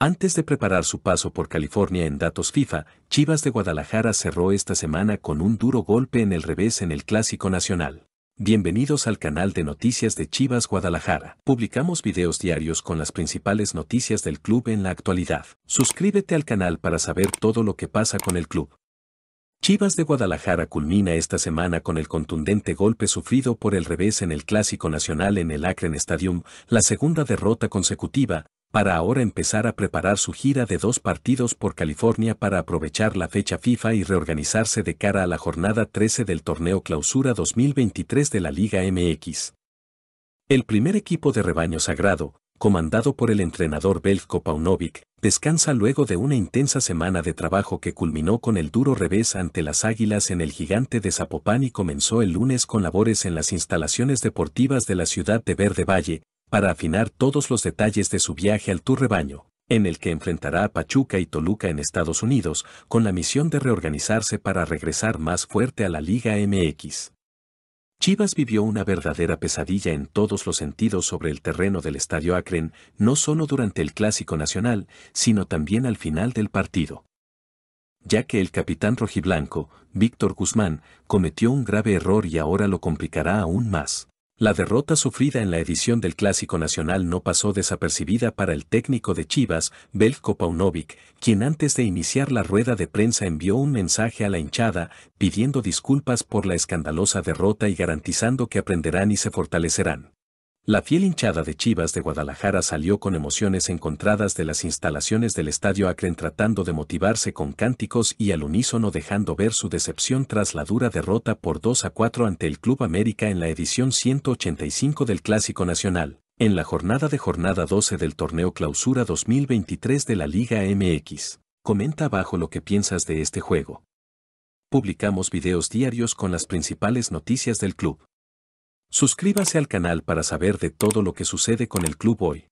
Antes de preparar su paso por California en datos FIFA, Chivas de Guadalajara cerró esta semana con un duro golpe en el revés en el Clásico Nacional. Bienvenidos al canal de noticias de Chivas Guadalajara. Publicamos videos diarios con las principales noticias del club en la actualidad. Suscríbete al canal para saber todo lo que pasa con el club. Chivas de Guadalajara culmina esta semana con el contundente golpe sufrido por el revés en el Clásico Nacional en el Akron Stadium, la segunda derrota consecutiva, para ahora empezar a preparar su gira de dos partidos por California para aprovechar la fecha FIFA y reorganizarse de cara a la jornada 13 del torneo Clausura 2023 de la Liga MX. El primer equipo de rebaño sagrado, comandado por el entrenador Belko Paunovic, descansa luego de una intensa semana de trabajo que culminó con el duro revés ante las Águilas en el gigante de Zapopan y comenzó el lunes con labores en las instalaciones deportivas de la ciudad de Verde Valle, para afinar todos los detalles de su viaje al Tour Rebaño, en el que enfrentará a Pachuca y Toluca en Estados Unidos, con la misión de reorganizarse para regresar más fuerte a la Liga MX. Chivas vivió una verdadera pesadilla en todos los sentidos sobre el terreno del Estadio Akron, no solo durante el Clásico Nacional, sino también al final del partido. Ya que el capitán rojiblanco, Víctor Guzmán, cometió un grave error y ahora lo complicará aún más. La derrota sufrida en la edición del Clásico Nacional no pasó desapercibida para el técnico de Chivas, Belko Paunovic, quien antes de iniciar la rueda de prensa envió un mensaje a la hinchada pidiendo disculpas por la escandalosa derrota y garantizando que aprenderán y se fortalecerán. La fiel hinchada de Chivas de Guadalajara salió con emociones encontradas de las instalaciones del Estadio Akron tratando de motivarse con cánticos y al unísono dejando ver su decepción tras la dura derrota por 2 a 4 ante el Club América en la edición 185 del Clásico Nacional, en la jornada de jornada 12 del torneo Clausura 2023 de la Liga MX. Comenta abajo lo que piensas de este juego. Publicamos videos diarios con las principales noticias del club. Suscríbase al canal para saber de todo lo que sucede con el club hoy.